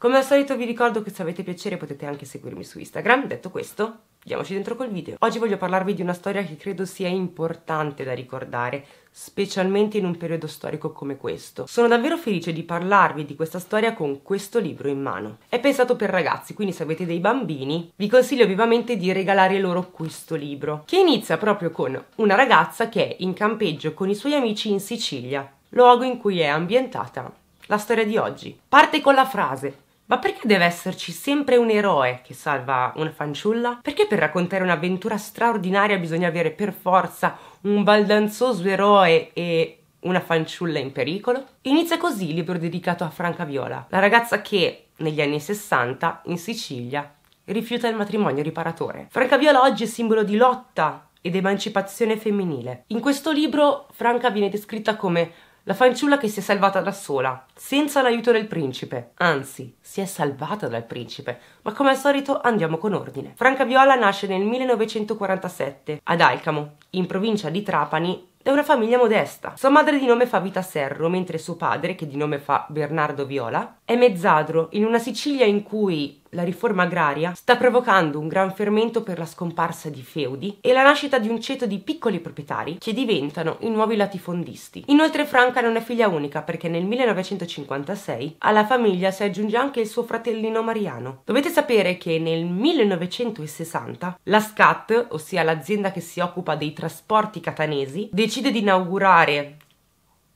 Come al solito vi ricordo che se avete piacere potete anche seguirmi su Instagram. Detto questo, andiamoci dentro col video. Oggi voglio parlarvi di una storia che credo sia importante da ricordare, specialmente in un periodo storico come questo. Sono davvero felice di parlarvi di questa storia con questo libro in mano. È pensato per ragazzi, quindi se avete dei bambini, vi consiglio vivamente di regalare loro questo libro, che inizia proprio con una ragazza che è in campeggio con i suoi amici in Sicilia, luogo in cui è ambientata la storia di oggi. Parte con la frase ma perché deve esserci sempre un eroe che salva una fanciulla? Perché per raccontare un'avventura straordinaria bisogna avere per forza un baldanzoso eroe e una fanciulla in pericolo? Inizia così il libro dedicato a Franca Viola, la ragazza che negli anni 60 in Sicilia rifiuta il matrimonio riparatore. Franca Viola oggi è simbolo di lotta ed emancipazione femminile. In questo libro Franca viene descritta come la fanciulla che si è salvata da sola, senza l'aiuto del principe. Anzi, si è salvata dal principe. Ma come al solito andiamo con ordine. Franca Viola nasce nel 1947 ad Alcamo, in provincia di Trapani, da una famiglia modesta. Sua madre di nome Favita Serro, mentre suo padre, che di nome fa Bernardo Viola, è mezzadro in una Sicilia in cui la riforma agraria sta provocando un gran fermento per la scomparsa di feudi e la nascita di un ceto di piccoli proprietari che diventano i nuovi latifondisti. Inoltre Franca non è figlia unica perché nel 1956 alla famiglia si aggiunge anche il suo fratellino Mariano. Dovete sapere che nel 1960 la SCAT, ossia l'azienda che si occupa dei trasporti catanesi, decide di inaugurare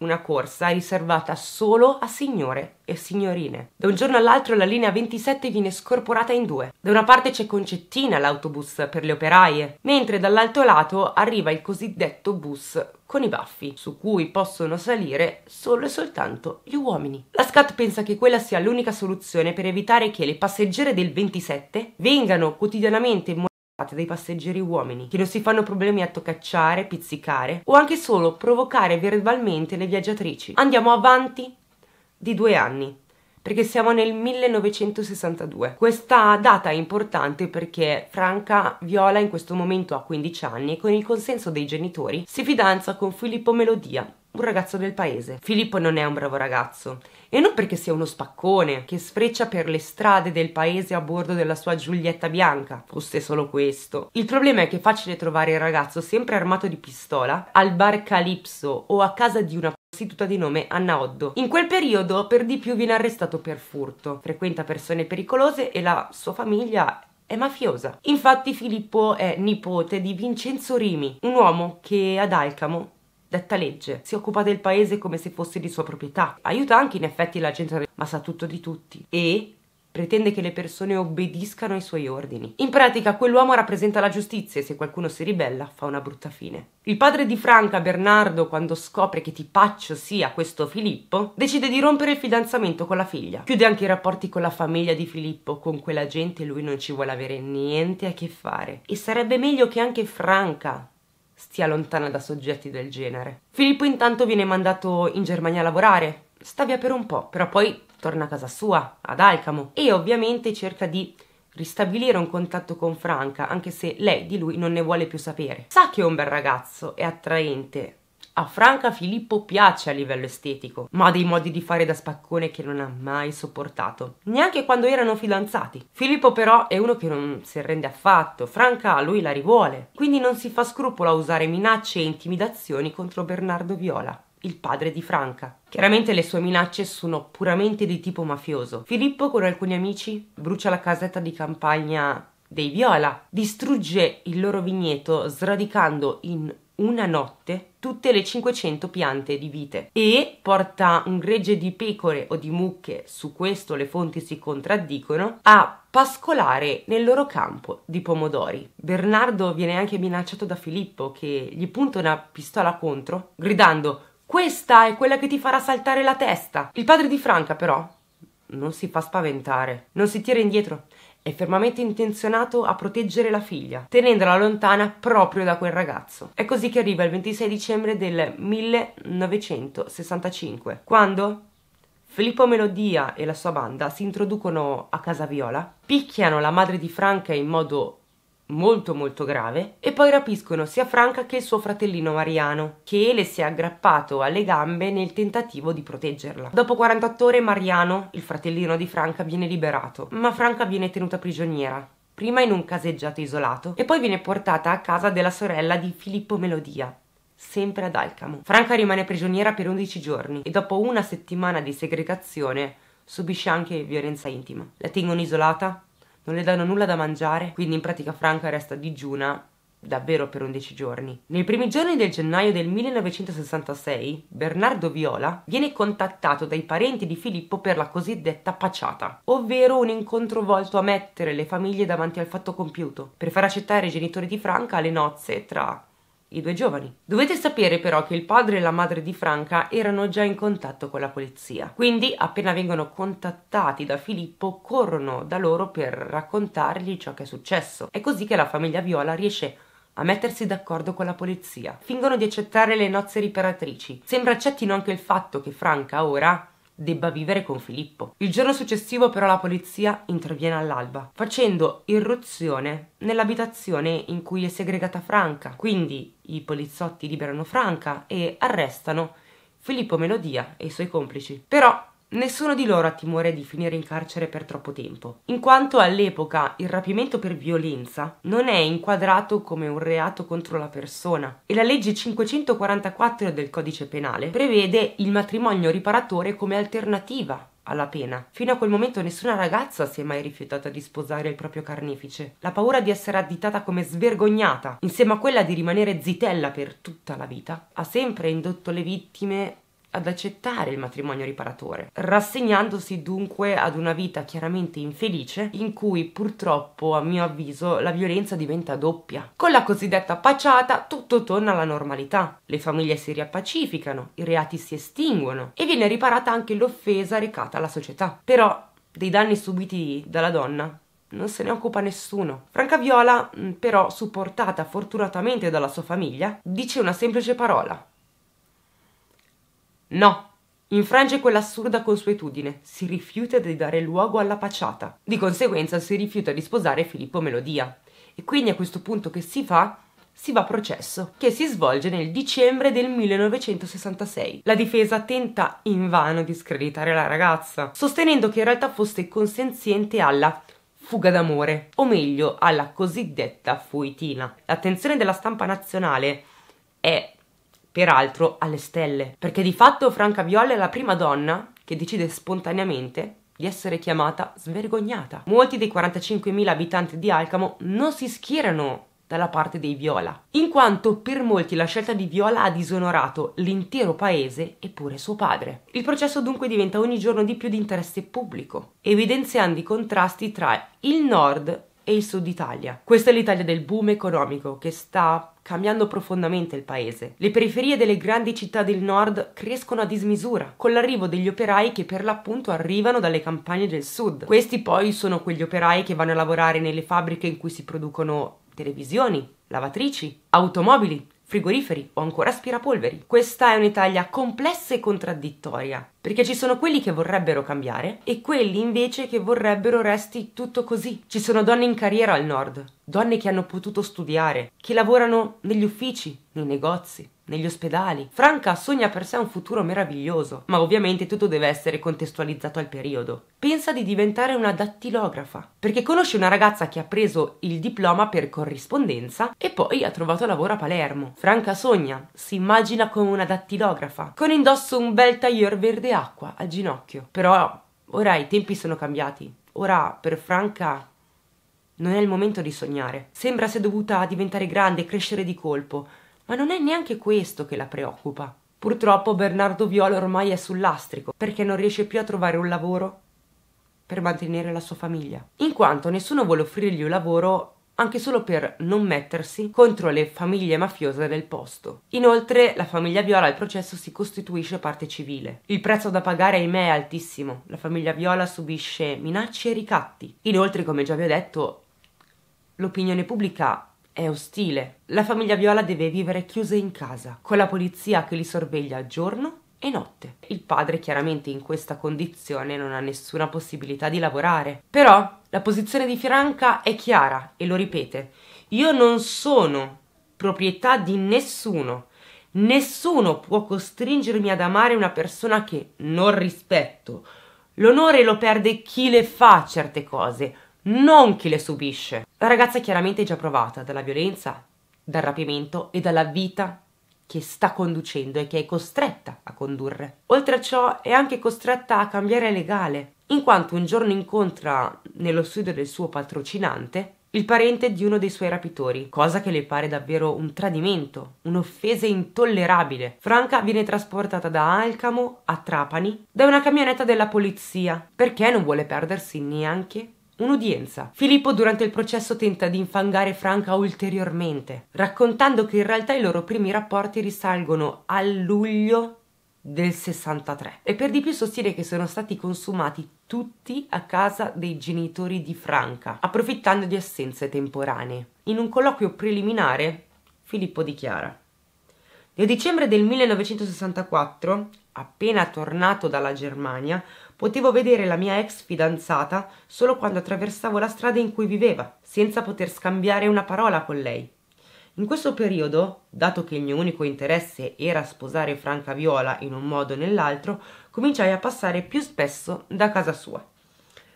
una corsa riservata solo a signore e signorine. Da un giorno all'altro la linea 27 viene scorporata in due. Da una parte c'è Concettina, l'autobus per le operaie, mentre dall'altro lato arriva il cosiddetto bus con i baffi, su cui possono salire solo e soltanto gli uomini. La SCAT pensa che quella sia l'unica soluzione per evitare che le passeggere del 27 vengano quotidianamente dai passeggeri uomini, che non si fanno problemi a toccacciare, pizzicare o anche solo provocare verbalmente le viaggiatrici. Andiamo avanti di due anni perché siamo nel 1962. Questa data è importante perché Franca Viola in questo momento ha 15 anni e con il consenso dei genitori si fidanza con Filippo Melodia, un ragazzo del paese. Filippo non è un bravo ragazzo e non perché sia uno spaccone che sfreccia per le strade del paese a bordo della sua Giulietta bianca, fosse solo questo. Il problema è che è facile trovare il ragazzo sempre armato di pistola al bar Calypso o a casa di una prostituta di nome Anna Oddo. In quel periodo per di più viene arrestato per furto, frequenta persone pericolose e la sua famiglia è mafiosa. Infatti Filippo è nipote di Vincenzo Rimi, un uomo che ad Alcamo detta legge. Si occupa del paese come se fosse di sua proprietà. Aiuta anche in effetti la gente, ma sa tutto di tutti. E pretende che le persone obbediscano ai suoi ordini. In pratica quell'uomo rappresenta la giustizia e se qualcuno si ribella fa una brutta fine. Il padre di Franca, Bernardo, quando scopre che tipaccio sia questo Filippo, decide di rompere il fidanzamento con la figlia. Chiude anche i rapporti con la famiglia di Filippo, con quella gente lui non ci vuole avere niente a che fare. E sarebbe meglio che anche Franca stia lontana da soggetti del genere. Filippo intanto viene mandato in Germania a lavorare, sta via per un po', però poi torna a casa sua, ad Alcamo, e ovviamente cerca di ristabilire un contatto con Franca, anche se lei di lui non ne vuole più sapere. Sa che è un bel ragazzo, è attraente, a Franca Filippo piace a livello estetico, ma ha dei modi di fare da spaccone che non ha mai sopportato, neanche quando erano fidanzati. Filippo però è uno che non si arrende affatto, Franca a lui la rivuole, quindi non si fa scrupolo a usare minacce e intimidazioni contro Bernardo Viola il padre di Franca. Chiaramente le sue minacce sono puramente di tipo mafioso. Filippo con alcuni amici brucia la casetta di campagna dei Viola, distrugge il loro vigneto sradicando in una notte tutte le 500 piante di vite e porta un gregge di pecore o di mucche, su questo le fonti si contraddicono, a pascolare nel loro campo di pomodori. Bernardo viene anche minacciato da Filippo che gli punta una pistola contro, gridando questa è quella che ti farà saltare la testa. Il padre di Franca però non si fa spaventare, non si tira indietro è fermamente intenzionato a proteggere la figlia, tenendola lontana proprio da quel ragazzo. È così che arriva il 26 dicembre del 1965, quando Filippo Melodia e la sua banda si introducono a casa Viola, picchiano la madre di Franca in modo molto molto grave e poi rapiscono sia Franca che il suo fratellino Mariano, che le si è aggrappato alle gambe nel tentativo di proteggerla. Dopo 48 ore Mariano, il fratellino di Franca, viene liberato, ma Franca viene tenuta prigioniera prima in un caseggiato isolato e poi viene portata a casa della sorella di Filippo Melodia, sempre ad Alcamo. Franca rimane prigioniera per 11 giorni e dopo una settimana di segregazione subisce anche violenza intima. La tengono isolata, non le danno nulla da mangiare, quindi in pratica Franca resta digiuna davvero per 11 giorni. Nei primi giorni del gennaio del 1966, Bernardo Viola viene contattato dai parenti di Filippo per la cosiddetta paciata, ovvero un incontro volto a mettere le famiglie davanti al fatto compiuto, per far accettare i genitori di Franca alle nozze tra i due giovani. Dovete sapere però che il padre e la madre di Franca erano già in contatto con la polizia, quindi appena vengono contattati da Filippo corrono da loro per raccontargli ciò che è successo. È così che la famiglia Viola riesce a mettersi d'accordo con la polizia. Fingono di accettare le nozze riparatrici. Sembra accettino anche il fatto che Franca ora debba vivere con Filippo. Il giorno successivo però la polizia interviene all'alba, facendo irruzione nell'abitazione in cui è segregata Franca. Quindi i poliziotti liberano Franca e arrestano Filippo Melodia e i suoi complici. Però Nessuno di loro ha timore di finire in carcere per troppo tempo, in quanto all'epoca il rapimento per violenza non è inquadrato come un reato contro la persona e la legge 544 del codice penale prevede il matrimonio riparatore come alternativa alla pena. Fino a quel momento nessuna ragazza si è mai rifiutata di sposare il proprio carnefice. La paura di essere additata come svergognata, insieme a quella di rimanere zitella per tutta la vita, ha sempre indotto le vittime ad accettare il matrimonio riparatore, rassegnandosi dunque ad una vita chiaramente infelice in cui purtroppo, a mio avviso, la violenza diventa doppia. Con la cosiddetta paciata tutto torna alla normalità, le famiglie si riappacificano, i reati si estinguono e viene riparata anche l'offesa recata alla società. Però dei danni subiti dalla donna non se ne occupa nessuno. Franca Viola, mm, però supportata fortunatamente dalla sua famiglia, dice una semplice parola, No, Infrange quell'assurda consuetudine, si rifiuta di dare luogo alla paciata. Di conseguenza si rifiuta di sposare Filippo Melodia. E quindi a questo punto che si fa? Si va a processo, che si svolge nel dicembre del 1966. La difesa tenta invano di screditare la ragazza, sostenendo che in realtà fosse consenziente alla fuga d'amore, o meglio alla cosiddetta fuitina. L'attenzione della stampa nazionale è peraltro alle stelle, perché di fatto Franca Viola è la prima donna che decide spontaneamente di essere chiamata svergognata. Molti dei 45.000 abitanti di Alcamo non si schierano dalla parte dei Viola, in quanto per molti la scelta di Viola ha disonorato l'intero paese e pure suo padre. Il processo dunque diventa ogni giorno di più di interesse pubblico, evidenziando i contrasti tra il nord e il sud Italia. Questa è l'Italia del boom economico che sta cambiando profondamente il paese. Le periferie delle grandi città del nord crescono a dismisura, con l'arrivo degli operai che per l'appunto arrivano dalle campagne del sud. Questi poi sono quegli operai che vanno a lavorare nelle fabbriche in cui si producono televisioni, lavatrici, automobili, frigoriferi o ancora aspirapolveri. Questa è un'Italia complessa e contraddittoria, perché ci sono quelli che vorrebbero cambiare e quelli invece che vorrebbero resti tutto così. Ci sono donne in carriera al nord, donne che hanno potuto studiare, che lavorano negli uffici, nei negozi, negli ospedali. Franca sogna per sé un futuro meraviglioso, ma ovviamente tutto deve essere contestualizzato al periodo. Pensa di diventare una dattilografa, perché conosce una ragazza che ha preso il diploma per corrispondenza e poi ha trovato lavoro a Palermo. Franca sogna, si immagina come una dattilografa, con indosso un bel tailleur verde acqua al ginocchio. Però ora i tempi sono cambiati. Ora per Franca non è il momento di sognare. Sembra sia dovuta diventare grande, e crescere di colpo, ma non è neanche questo che la preoccupa. Purtroppo Bernardo Viola ormai è sul lastrico perché non riesce più a trovare un lavoro per mantenere la sua famiglia, in quanto nessuno vuole offrirgli un lavoro anche solo per non mettersi contro le famiglie mafiose del posto. Inoltre la famiglia Viola al processo si costituisce parte civile. Il prezzo da pagare ahimè è altissimo, la famiglia Viola subisce minacce e ricatti. Inoltre, come già vi ho detto, l'opinione pubblica è ostile. La famiglia Viola deve vivere chiusa in casa, con la polizia che li sorveglia giorno e notte. Il padre chiaramente in questa condizione non ha nessuna possibilità di lavorare. Però la posizione di Franca è chiara e lo ripete. Io non sono proprietà di nessuno. Nessuno può costringermi ad amare una persona che non rispetto. L'onore lo perde chi le fa certe cose, non chi le subisce. La ragazza è chiaramente già provata dalla violenza, dal rapimento e dalla vita che sta conducendo e che è costretta a condurre. Oltre a ciò è anche costretta a cambiare legale, in quanto un giorno incontra nello studio del suo patrocinante il parente di uno dei suoi rapitori, cosa che le pare davvero un tradimento, un'offesa intollerabile. Franca viene trasportata da Alcamo a Trapani da una camionetta della polizia, perché non vuole perdersi neanche Un'udienza. Filippo durante il processo tenta di infangare Franca ulteriormente, raccontando che in realtà i loro primi rapporti risalgono a luglio del 63 e per di più sostiene che sono stati consumati tutti a casa dei genitori di Franca, approfittando di assenze temporanee. In un colloquio preliminare, Filippo dichiara nel dicembre del 1964, appena tornato dalla Germania, Potevo vedere la mia ex fidanzata solo quando attraversavo la strada in cui viveva, senza poter scambiare una parola con lei. In questo periodo, dato che il mio unico interesse era sposare Franca Viola in un modo o nell'altro, cominciai a passare più spesso da casa sua.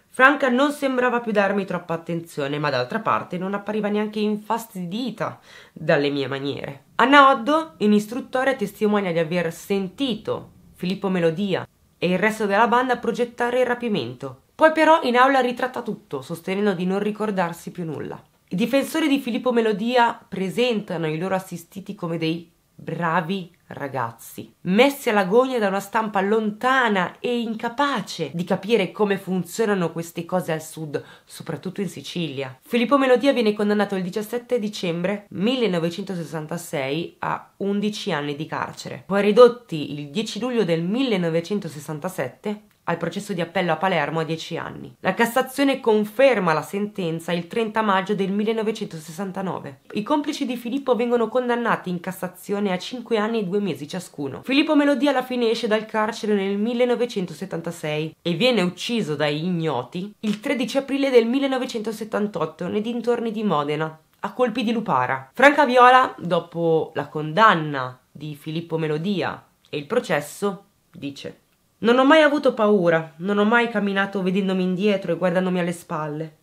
Franca non sembrava più darmi troppa attenzione, ma d'altra parte non appariva neanche infastidita dalle mie maniere. Anna Oddo, in istruttoria, testimonia di aver sentito Filippo Melodia e il resto della banda a progettare il rapimento. Poi però in aula ritratta tutto, sostenendo di non ricordarsi più nulla. I difensori di Filippo Melodia presentano i loro assistiti come dei bravi ragazzi, messi all'agonia da una stampa lontana e incapace di capire come funzionano queste cose al sud, soprattutto in Sicilia. Filippo Melodia viene condannato il 17 dicembre 1966 a 11 anni di carcere, poi ridotti il 10 luglio del 1967 al processo di appello a Palermo a 10 anni. La Cassazione conferma la sentenza il 30 maggio del 1969. I complici di Filippo vengono condannati in Cassazione a 5 anni e 2 mesi ciascuno. Filippo Melodia alla fine esce dal carcere nel 1976 e viene ucciso dai ignoti il 13 aprile del 1978 nei dintorni di Modena a colpi di lupara. Franca Viola, dopo la condanna di Filippo Melodia e il processo, dice non ho mai avuto paura, non ho mai camminato vedendomi indietro e guardandomi alle spalle.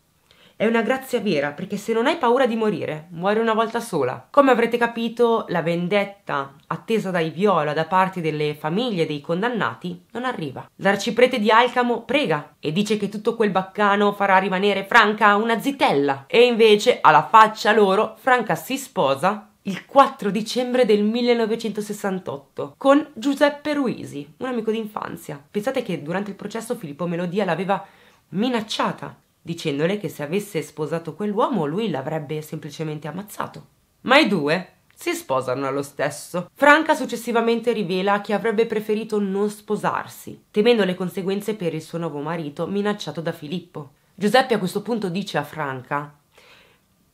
È una grazia vera, perché se non hai paura di morire, muori una volta sola. Come avrete capito, la vendetta attesa dai Viola da parte delle famiglie dei condannati non arriva. L'arciprete di Alcamo prega e dice che tutto quel baccano farà rimanere Franca una zitella. E invece, alla faccia loro, Franca si sposa il 4 dicembre del 1968 con Giuseppe Ruisi, un amico d'infanzia. Pensate che durante il processo Filippo Melodia l'aveva minacciata, dicendole che se avesse sposato quell'uomo lui l'avrebbe semplicemente ammazzato. Ma i due si sposano allo stesso. Franca successivamente rivela che avrebbe preferito non sposarsi, temendo le conseguenze per il suo nuovo marito minacciato da Filippo. Giuseppe a questo punto dice a Franca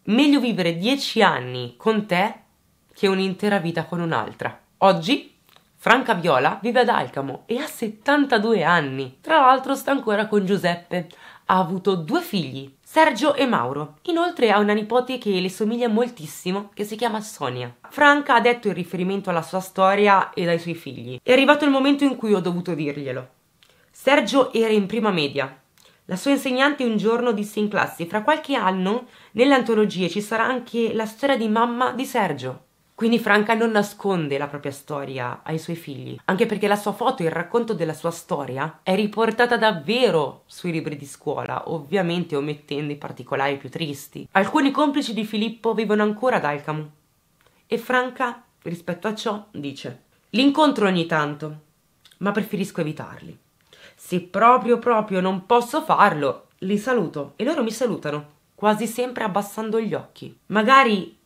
Meglio vivere 10 anni con te che un'intera vita con un'altra. Oggi Franca Viola vive ad Alcamo e ha 72 anni. Tra l'altro sta ancora con Giuseppe. Ha avuto due figli, Sergio e Mauro. Inoltre ha una nipote che le somiglia moltissimo, che si chiama Sonia. Franca ha detto in riferimento alla sua storia e ai suoi figli. È arrivato il momento in cui ho dovuto dirglielo. Sergio era in prima media, la sua insegnante un giorno disse in classe: Fra qualche anno nelle antologie ci sarà anche la storia di mamma di Sergio. Quindi Franca non nasconde la propria storia ai suoi figli, anche perché la sua foto e il racconto della sua storia è riportata davvero sui libri di scuola, ovviamente omettendo i particolari più tristi. Alcuni complici di Filippo vivono ancora ad Alcamo e Franca, rispetto a ciò, dice: L'incontro ogni tanto, ma preferisco evitarli. Se proprio proprio non posso farlo, li saluto e loro mi salutano, quasi sempre abbassando gli occhi. Magari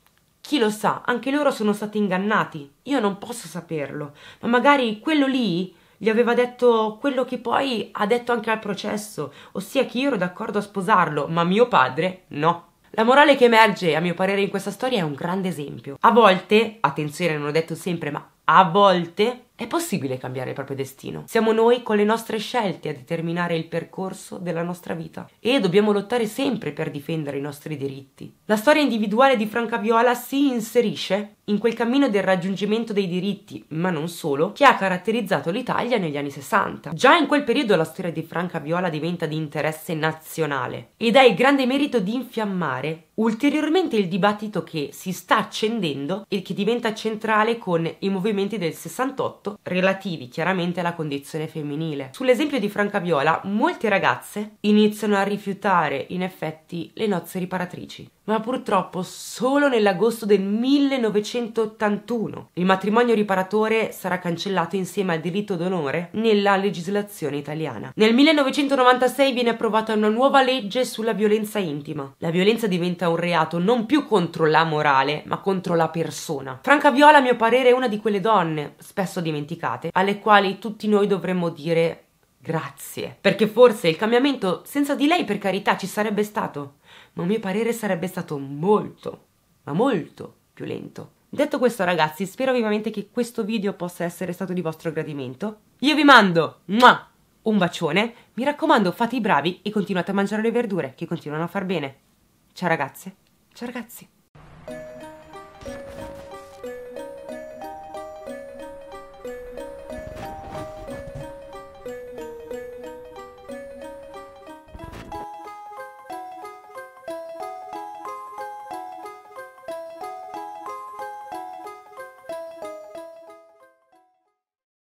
chi lo sa, anche loro sono stati ingannati. Io non posso saperlo, ma magari quello lì gli aveva detto quello che poi ha detto anche al processo, ossia che io ero d'accordo a sposarlo, ma mio padre no. La morale che emerge, a mio parere, in questa storia è un grande esempio. A volte, attenzione, non ho detto sempre, ma a volte è possibile cambiare il proprio destino. Siamo noi con le nostre scelte a determinare il percorso della nostra vita e dobbiamo lottare sempre per difendere i nostri diritti. La storia individuale di Franca Viola si inserisce in quel cammino del raggiungimento dei diritti, ma non solo, che ha caratterizzato l'Italia negli anni 60. Già in quel periodo la storia di Franca Viola diventa di interesse nazionale ed ha il grande merito di infiammare ulteriormente il dibattito che si sta accendendo e che diventa centrale con i movimenti del 68 18, relativi chiaramente alla condizione femminile. Sull'esempio di Franca Viola, molte ragazze iniziano a rifiutare in effetti le nozze riparatrici ma purtroppo solo nell'agosto del 1981 il matrimonio riparatore sarà cancellato insieme al diritto d'onore nella legislazione italiana. Nel 1996 viene approvata una nuova legge sulla violenza intima. La violenza diventa un reato non più contro la morale, ma contro la persona. Franca Viola, a mio parere, è una di quelle donne, spesso dimenticate, alle quali tutti noi dovremmo dire grazie, perché forse il cambiamento senza di lei per carità ci sarebbe stato ma a mio parere sarebbe stato molto, ma molto più lento. Detto questo ragazzi, spero vivamente che questo video possa essere stato di vostro gradimento. Io vi mando un bacione, mi raccomando fate i bravi e continuate a mangiare le verdure che continuano a far bene. Ciao ragazze, ciao ragazzi.